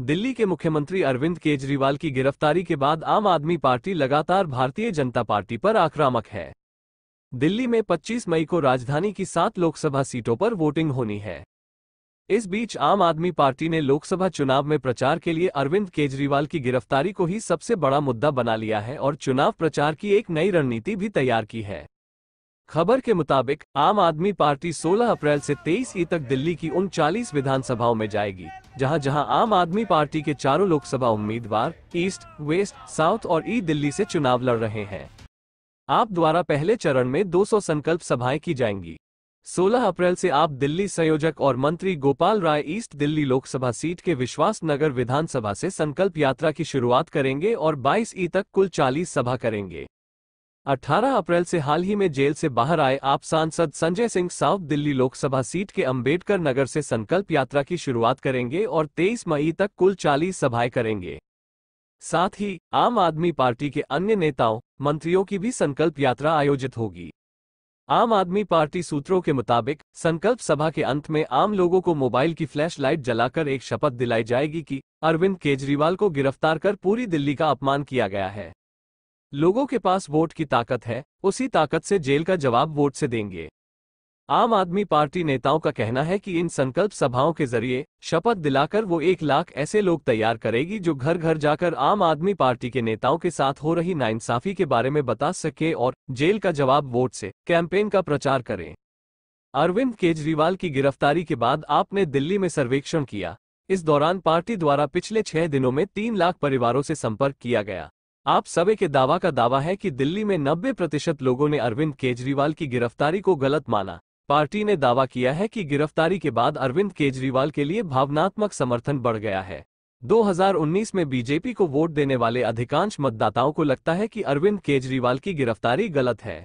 दिल्ली के मुख्यमंत्री अरविंद केजरीवाल की गिरफ्तारी के बाद आम आदमी पार्टी लगातार भारतीय जनता पार्टी पर आक्रामक है दिल्ली में 25 मई को राजधानी की सात लोकसभा सीटों पर वोटिंग होनी है इस बीच आम आदमी पार्टी ने लोकसभा चुनाव में प्रचार के लिए अरविंद केजरीवाल की गिरफ्तारी को ही सबसे बड़ा मुद्दा बना लिया है और चुनाव प्रचार की एक नई रणनीति भी तैयार की है खबर के मुताबिक आम आदमी पार्टी 16 अप्रैल से 23 ई तक दिल्ली की उन विधानसभाओं में जाएगी जहां जहां आम आदमी पार्टी के चारों लोकसभा उम्मीदवार ईस्ट वेस्ट साउथ और ई दिल्ली से चुनाव लड़ रहे हैं आप द्वारा पहले चरण में 200 संकल्प सभाएं की जाएंगी 16 अप्रैल से आप दिल्ली संयोजक और मंत्री गोपाल राय ईस्ट दिल्ली लोकसभा सीट के विश्वास नगर विधानसभा से संकल्प यात्रा की शुरुआत करेंगे और 22 ई तक कुल 40 सभा करेंगे 18 अप्रैल से हाल ही में जेल से बाहर आए आप सांसद संजय सिंह साउथ दिल्ली लोकसभा सीट के अंबेडकर नगर से संकल्प यात्रा की शुरुआत करेंगे और 23 मई तक कुल 40 सभाएं करेंगे साथ ही आम आदमी पार्टी के अन्य नेताओं मंत्रियों की भी संकल्प यात्रा आयोजित होगी आम आदमी पार्टी सूत्रों के मुताबिक संकल्प सभा के अंत में आम लोगों को मोबाइल की फ्लैश लाइट जलाकर एक शपथ दिलाई जाएगी कि अरविंद केजरीवाल को गिरफ्तार कर पूरी दिल्ली का अपमान किया गया है लोगों के पास वोट की ताकत है उसी ताकत से जेल का जवाब वोट से देंगे आम आदमी पार्टी नेताओं का कहना है कि इन संकल्प सभाओं के जरिए शपथ दिलाकर वो एक लाख ऐसे लोग तैयार करेगी जो घर घर जाकर आम आदमी पार्टी के नेताओं के साथ हो रही नाइंसाफी के बारे में बता सके और जेल का जवाब वोट से कैंपेन का प्रचार करें अरविंद केजरीवाल की गिरफ्तारी के बाद आपने दिल्ली में सर्वेक्षण किया इस दौरान पार्टी द्वारा पिछले छह दिनों में तीन लाख परिवारों से संपर्क किया गया आप सबे के दावा का दावा है कि दिल्ली में 90 प्रतिशत लोगों ने अरविंद केजरीवाल की गिरफ्तारी को गलत माना पार्टी ने दावा किया है कि गिरफ्तारी के बाद अरविंद केजरीवाल के लिए भावनात्मक समर्थन बढ़ गया है 2019 में बीजेपी को वोट देने वाले अधिकांश मतदाताओं को लगता है कि अरविंद केजरीवाल की गिरफ्तारी गलत है